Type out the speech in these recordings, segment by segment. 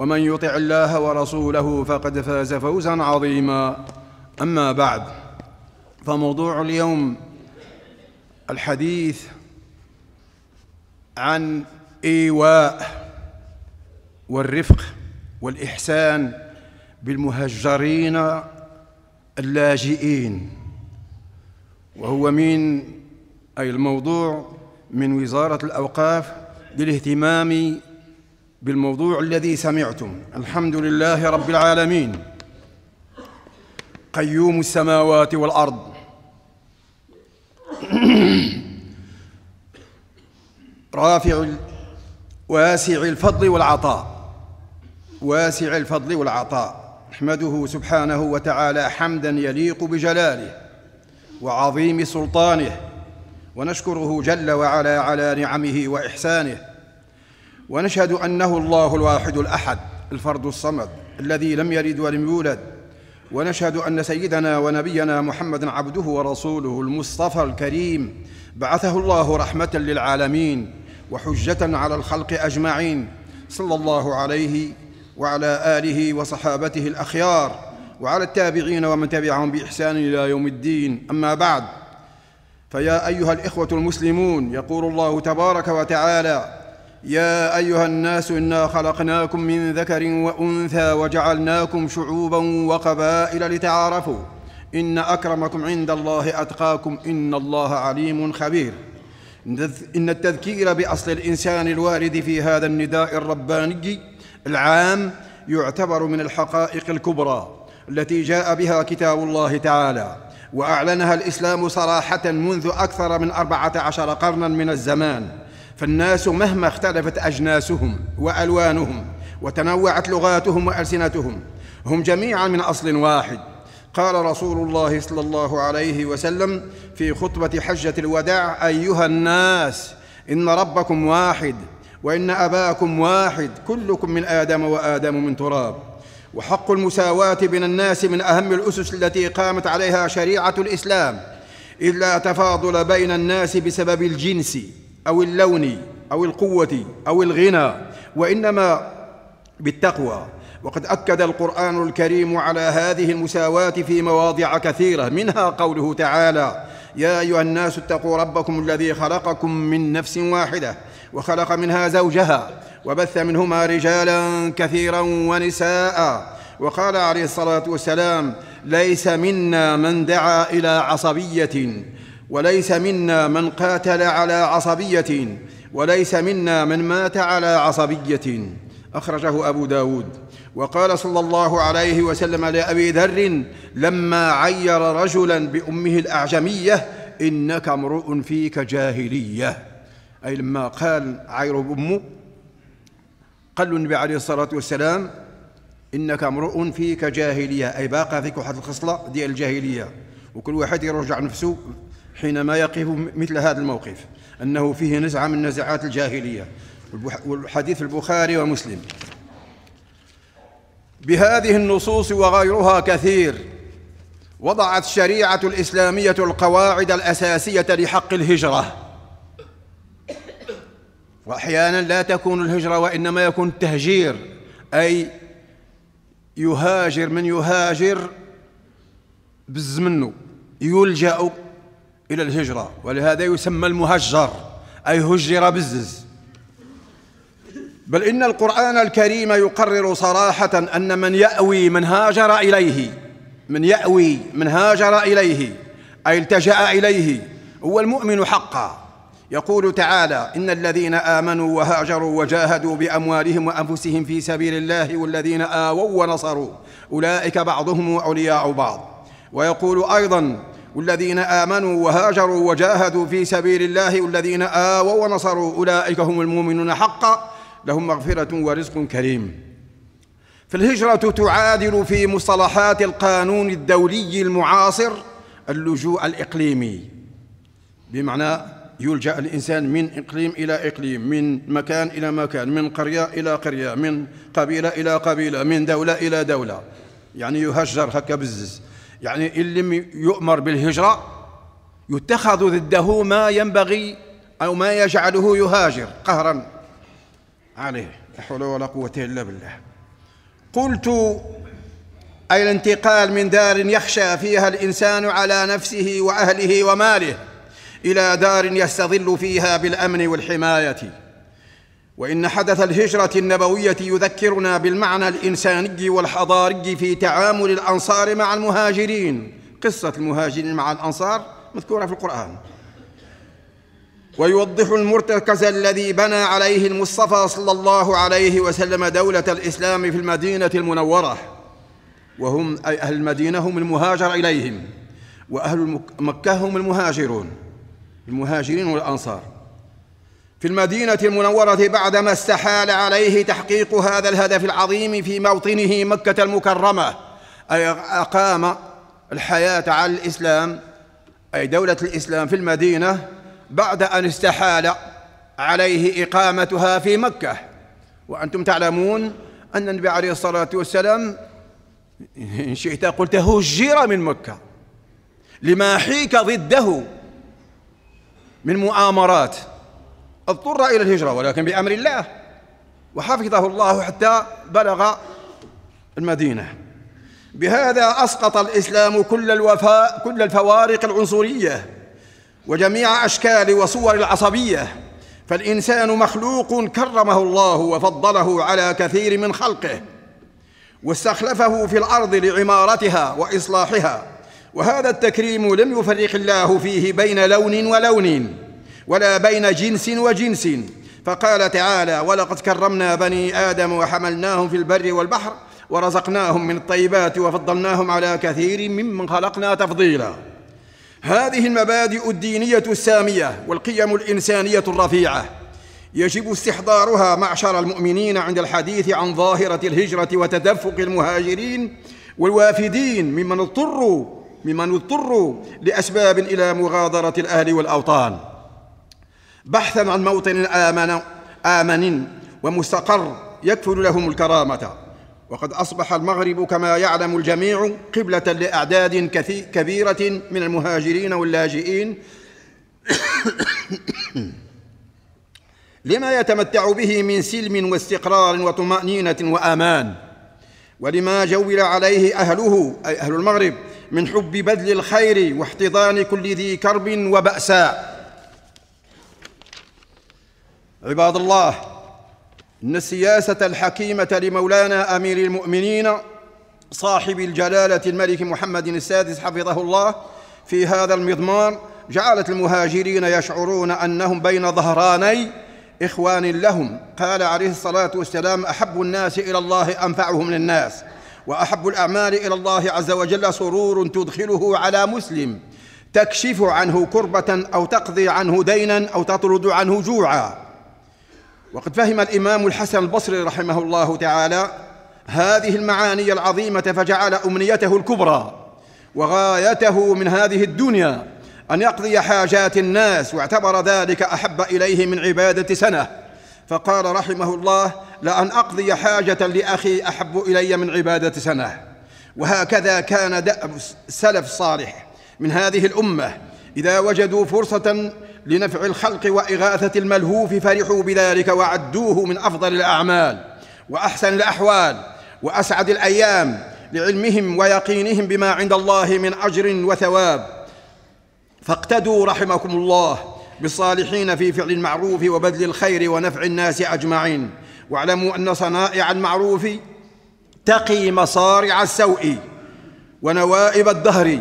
ومن يطع الله ورسوله فقد فاز فوزا عظيما اما بعد فموضوع اليوم الحديث عن ايواء والرفق والاحسان بالمهجرين اللاجئين وهو من اي الموضوع من وزاره الاوقاف للاهتمام بالموضوع الذي سمعتم الحمد لله رب العالمين قيوم السماوات والارض رافع واسع الفضل والعطاء واسع الفضل والعطاء نحمده سبحانه وتعالى حمدا يليق بجلاله وعظيم سلطانه ونشكره جل وعلا على نعمه واحسانه ونشهد انه الله الواحد الاحد الفرد الصمد الذي لم يلد ولم يولد ونشهد ان سيدنا ونبينا محمدا عبده ورسوله المصطفى الكريم بعثه الله رحمه للعالمين وحجه على الخلق اجمعين صلى الله عليه وعلى اله وصحابته الاخيار وعلى التابعين ومن تبعهم باحسان الى يوم الدين اما بعد فيا ايها الاخوه المسلمون يقول الله تبارك وتعالى يا ايها الناس انا خلقناكم من ذكر وانثى وجعلناكم شعوبا وقبائل لتعارفوا ان اكرمكم عند الله اتقاكم ان الله عليم خبير ان التذكير باصل الانسان الوارد في هذا النداء الرباني العام يعتبر من الحقائق الكبرى التي جاء بها كتاب الله تعالى واعلنها الاسلام صراحه منذ اكثر من اربعه عشر قرنا من الزمان فالناس مهما اختلفت اجناسهم والوانهم وتنوعت لغاتهم والسنتهم هم جميعا من اصل واحد قال رسول الله صلى الله عليه وسلم في خطبه حجه الوداع ايها الناس ان ربكم واحد وان اباكم واحد كلكم من ادم وادم من تراب وحق المساواه بين الناس من اهم الاسس التي قامت عليها شريعه الاسلام اذ لا تفاضل بين الناس بسبب الجنس أو اللون أو القوة أو الغنى وإنما بالتقوى وقد أكد القرآن الكريم على هذه المساواة في مواضع كثيرة منها قوله تعالى يا أيها الناس اتقوا ربكم الذي خلقكم من نفس واحدة وخلق منها زوجها وبث منهما رجالا كثيرا ونساء وقال عليه الصلاة والسلام ليس منا من دعا إلى عصبية وليس منا من قاتل على عصبية وليس منا من مات على عصبية أخرجه أبو داود وقال صلى الله عليه وسلم لأبي ذر لما عير رجلا بأمه الأعجمية إنك امرؤ فيك جاهلية أي لما قال عير بأمه قال النبي عليه الصلاة والسلام إنك امرؤ فيك جاهلية أي باقى فيك واحد الخصلة ديال الجاهلية وكل واحد يرجع نفسه حينما يقف مثل هذا الموقف أنه فيه نزعة من نزعات الجاهلية والحديث البخاري ومسلم بهذه النصوص وغيرها كثير وضعت الشريعة الإسلامية القواعد الأساسية لحق الهجرة وأحيانا لا تكون الهجرة وإنما يكون التهجير أي يهاجر من يهاجر بزمنه يلجأ إلى الهجرة ولهذا يسمى المهجر أي هجر بالزز بل إن القرآن الكريم يقرر صراحة أن من يأوي من هاجر إليه من يأوي من هاجر إليه أي التجأ إليه هو المؤمن حقا يقول تعالى إن الذين آمنوا وهاجروا وجاهدوا بأموالهم وأنفسهم في سبيل الله والذين آووا ونصروا أولئك بعضهم أولياء بعض ويقول أيضا والذين آمنوا وهاجروا وجاهدوا في سبيل الله والذين آووا ونصروا أولئك هم المؤمنون حقا لهم مغفرة ورزق كريم فالهجرة تعادل في مصطلحات القانون الدولي المعاصر اللجوء الإقليمي بمعنى يلجأ الإنسان من إقليم إلى إقليم من مكان إلى مكان من قرية إلى قرية من قبيلة إلى قبيلة من دولة إلى دولة يعني يهجر هكا بزز يعني إن لم يؤمر بالهجرة يتخذ ضده ما ينبغي أو ما يجعله يهاجر قهرا عليه لا حول ولا قوة إلا بالله قلت أي الانتقال من دار يخشى فيها الإنسان على نفسه وأهله وماله إلى دار يستظل فيها بالأمن والحماية وان حدث الهجره النبويه يذكرنا بالمعنى الانساني والحضاري في تعامل الانصار مع المهاجرين قصه المهاجرين مع الانصار مذكوره في القران ويوضح المرتكز الذي بنى عليه المصطفى صلى الله عليه وسلم دوله الاسلام في المدينه المنوره وهم اي اهل المدينه هم المهاجر اليهم واهل مكه هم المهاجرون المهاجرين والانصار في المدينه المنوره بعدما استحال عليه تحقيق هذا الهدف العظيم في موطنه مكه المكرمه اي اقام الحياه على الاسلام اي دوله الاسلام في المدينه بعد ان استحال عليه اقامتها في مكه وانتم تعلمون ان النبي عليه الصلاه والسلام ان شئت قلت هجر من مكه لما حيك ضده من مؤامرات اضطر إلى الهجرة ولكن بأمر الله وحفظه الله حتى بلغ المدينة بهذا أسقط الإسلام كل الوفاء كل الفوارق العنصرية وجميع أشكال وصور العصبية فالإنسان مخلوق كرمه الله وفضله على كثير من خلقه واستخلفه في الأرض لعمارتها وإصلاحها وهذا التكريم لم يفرق الله فيه بين لون ولون ولا بين جنس وجنس فقال تعالى ولقد كرمنا بني ادم وحملناهم في البر والبحر ورزقناهم من الطيبات وفضلناهم على كثير ممن خلقنا تفضيلا هذه المبادئ الدينيه الساميه والقيم الانسانيه الرفيعه يجب استحضارها معشر المؤمنين عند الحديث عن ظاهره الهجره وتدفق المهاجرين والوافدين ممن اضطروا ممن اضطروا لاسباب الى مغادره الاهل والاوطان بحثا عن موطن آمن آمن ومستقر يكفل لهم الكرامة وقد أصبح المغرب كما يعلم الجميع قبلة لأعداد كبيرة من المهاجرين واللاجئين لما يتمتع به من سلم واستقرار وطمأنينة وأمان ولما جول عليه أهله أي أهل المغرب من حب بذل الخير واحتضان كل ذي كرب وبأساء عباد الله ان السياسه الحكيمه لمولانا امير المؤمنين صاحب الجلاله الملك محمد السادس حفظه الله في هذا المضمار جعلت المهاجرين يشعرون انهم بين ظهراني اخوان لهم قال عليه الصلاه والسلام احب الناس الى الله انفعهم للناس واحب الاعمال الى الله عز وجل سرور تدخله على مسلم تكشف عنه كربه او تقضي عنه دينا او تطرد عنه جوعا وقد فهم الإمام الحسن البصري رحمه الله تعالى هذه المعاني العظيمة فجعل أمنيته الكبرى وغايته من هذه الدنيا أن يقضي حاجات الناس واعتبر ذلك أحب إليه من عبادة سنة فقال رحمه الله لأن أقضي حاجة لأخي أحب إلي من عبادة سنة وهكذا كان دأب السلف الصالح من هذه الأمة إذا وجدوا فرصة لنفع الخلق وإغاثة الملهوف فرحوا بذلك وعدوه من أفضل الأعمال وأحسن الأحوال وأسعد الأيام لعلمهم ويقينهم بما عند الله من أجر وثواب فاقتدوا رحمكم الله بالصالحين في فعل المعروف وبذل الخير ونفع الناس أجمعين واعلموا أن صنائع المعروف تقي مصارع السوء ونوائب الدهر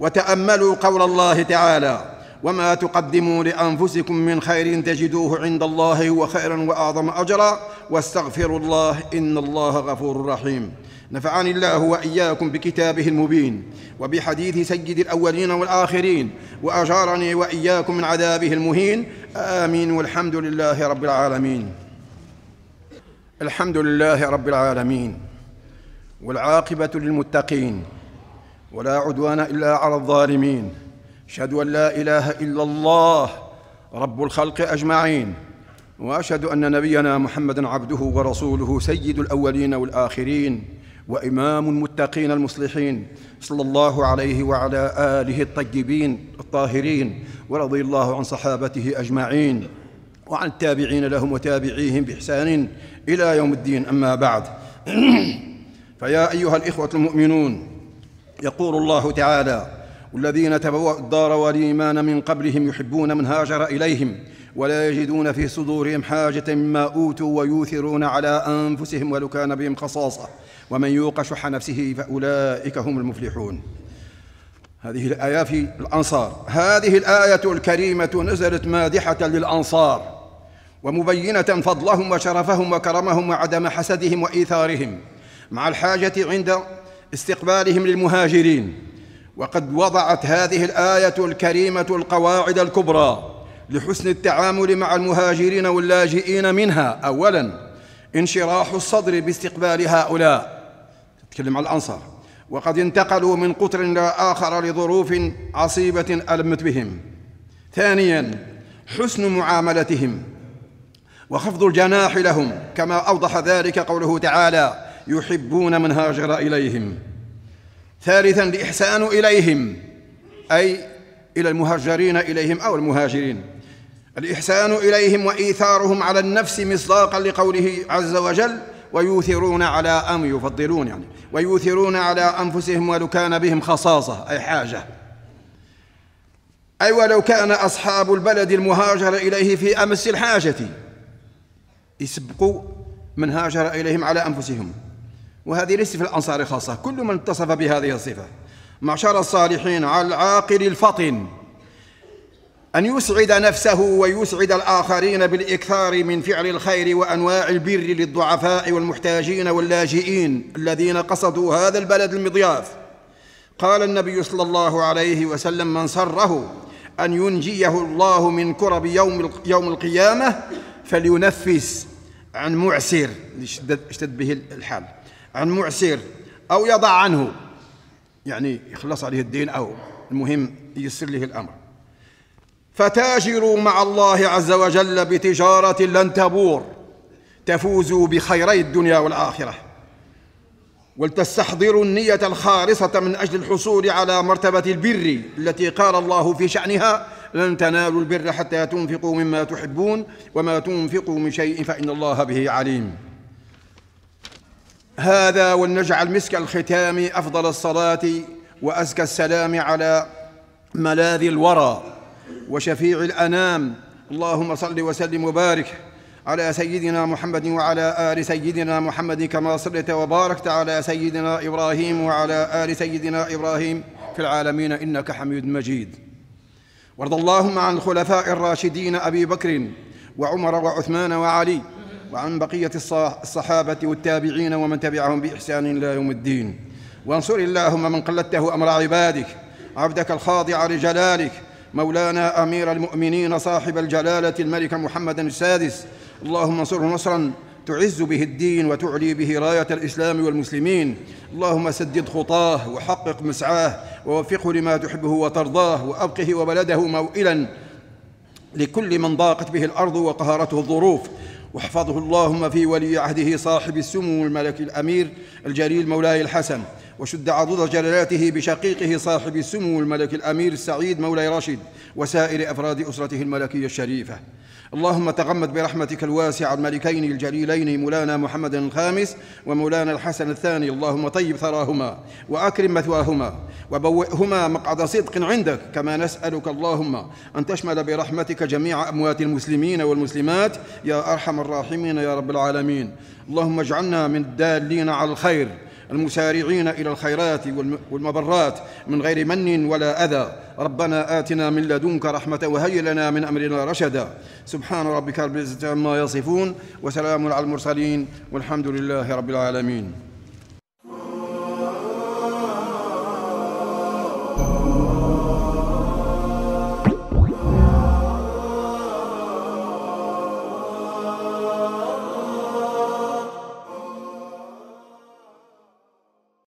وتأملوا قول الله تعالى وما تقدموا لانفسكم من خير تجدوه عند الله هو خيرا واعظم اجرا واستغفروا الله ان الله غفور رحيم نفعني الله واياكم بكتابه المبين وبحديث سيد الاولين والاخرين واجارني واياكم من عذابه المهين امين والحمد لله رب العالمين الحمد لله رب العالمين والعاقبه للمتقين ولا عدوان الا على الظالمين اشهد ان لا اله الا الله رب الخلق اجمعين واشهد ان نبينا محمدا عبده ورسوله سيد الاولين والاخرين وامام المتقين المصلحين صلى الله عليه وعلى اله الطيبين الطاهرين ورضي الله عن صحابته اجمعين وعن التابعين لهم وتابعيهم باحسان الى يوم الدين اما بعد فيا ايها الاخوه المؤمنون يقول الله تعالى والذين تبوأوا الدار والإيمان من قبلهم يحبون من هاجر إليهم ولا يجدون في صدورهم حاجة مما أوتوا ويؤثرون على أنفسهم ولو كان بهم خصاصة ومن يوق شح نفسه فأولئك هم المفلحون هذه الآية في الأنصار هذه الآية الكريمة نزلت مادحة للأنصار ومبينة فضلهم وشرفهم وكرمهم وعدم حسدهم وإيثارهم مع الحاجة عند استقبالهم للمهاجرين وقد وضعت هذه الآية الكريمة القواعد الكبرى لحسن التعامل مع المهاجرين واللاجئين منها أولا انشراح الصدر باستقبال هؤلاء تتكلم عن الأنصار وقد انتقلوا من قطر إلى آخر لظروف عصيبة ألمت بهم ثانيا حسن معاملتهم وخفض الجناح لهم كما أوضح ذلك قوله تعالى يحبون من هاجر إليهم ثالثا الإحسان إليهم أي إلى المهجرين إليهم أو المهاجرين الإحسان إليهم وإيثارهم على النفس مصداقا لقوله عز وجل ويوثرون على أم يفضلون يعني ويوثرون على أنفسهم ولو كان بهم خصاصة أي حاجة أي ولو كان أصحاب البلد المهاجر إليه في أمس الحاجة يسبقوا من هاجر إليهم على أنفسهم وهذه ليست في الأنصار خاصة كل من اتصف بهذه الصفة معشر الصالحين على العاقل الفطن أن يسعد نفسه ويسعد الآخرين بالإكثار من فعل الخير وأنواع البر للضعفاء والمحتاجين واللاجئين الذين قصدوا هذا البلد المضياف قال النبي صلى الله عليه وسلم من سره أن ينجيه الله من كرب يوم يوم القيامة فلينفس عن معسر اشتد به الحال عن معسر أو يضع عنه يعني يخلص عليه الدين أو المهم ييسر له الأمر فتاجروا مع الله عز وجل بتجارة لن تبور تفوزوا بخيري الدنيا والآخرة ولتستحضروا النية الخالصة من أجل الحصول على مرتبة البر التي قال الله في شأنها لن تنالوا البر حتى تنفقوا مما تحبون وما تنفقوا من شيء فإن الله به عليم هذا ولنجعل مسك الختام أفضل الصلاة وأزكى السلام على ملاذ الورى وشفيع الأنام اللهم صل وسلم وبارك على سيدنا محمد وعلى آل سيدنا محمد كما صليت وباركت على سيدنا إبراهيم وعلى آل سيدنا إبراهيم في العالمين إنك حميد مجيد وارض اللهم عن الخلفاء الراشدين أبي بكر وعمر وعثمان وعلي وعن بقية الصحابة والتابعين ومن تبعهم بإحسان إلى يوم الدين وانصر اللهم من قلدته أمر عبادك عبدك الخاضع لجلالك مولانا أمير المؤمنين صاحب الجلالة الملك محمد السادس اللهم انصره نصرا تعز به الدين وتعلي به رايه الاسلام والمسلمين اللهم سدد خطاه وحقق مسعاه ووفقه لما تحبه وترضاه وابقه وبلده موئلا لكل من ضاقت به الارض وقهرته الظروف واحفظه اللهم في ولي عهده صاحب السمو الملك الأمير الجليل مولاي الحسن وشد عضد جلالاته بشقيقه صاحب السمو الملك الأمير السعيد مولاي راشد وسائر أفراد أسرته الملكية الشريفة اللهم تغمد برحمتك الواسعة الملكين الجليلين مولانا محمد الخامس ومولانا الحسن الثاني اللهم طيب ثراهما وأكرم مثواهما وبوئهما مقعد صدق عندك كما نسألك اللهم أن تشمل برحمتك جميع أموات المسلمين والمسلمات يا أرحم الراحمين يا رب العالمين اللهم اجعلنا من الدالين على الخير المسارعين إلى الخيرات والمبرات من غير من ولا أذى ربنا آتنا من لدنك رحمة وهيئ لنا من أمرنا رشدا سبحان ربك رب العزة عما يصفون وسلام على المرسلين والحمد لله رب العالمين